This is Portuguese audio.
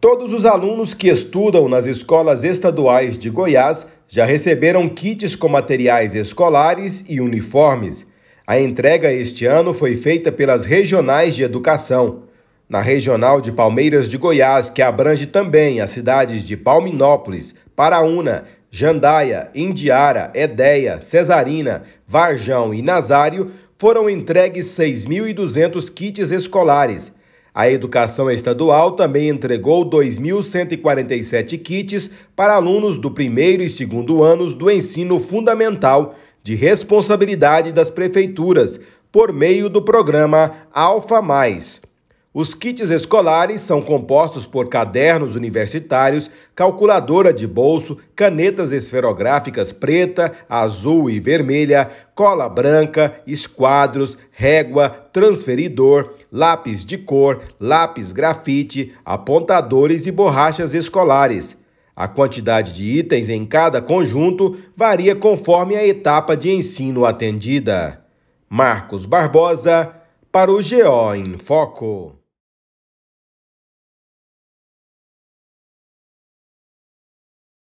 Todos os alunos que estudam nas escolas estaduais de Goiás já receberam kits com materiais escolares e uniformes. A entrega este ano foi feita pelas regionais de educação. Na regional de Palmeiras de Goiás, que abrange também as cidades de Palminópolis, Paraúna, Jandaia, Indiara, Edéia, Cesarina, Varjão e Nazário, foram entregues 6.200 kits escolares a Educação Estadual também entregou 2.147 kits para alunos do primeiro e segundo anos do ensino fundamental, de responsabilidade das prefeituras, por meio do programa Alfa Mais. Os kits escolares são compostos por cadernos universitários, calculadora de bolso, canetas esferográficas preta, azul e vermelha, cola branca, esquadros, régua, transferidor, lápis de cor, lápis grafite, apontadores e borrachas escolares. A quantidade de itens em cada conjunto varia conforme a etapa de ensino atendida. Marcos Barbosa, para o GO em Foco.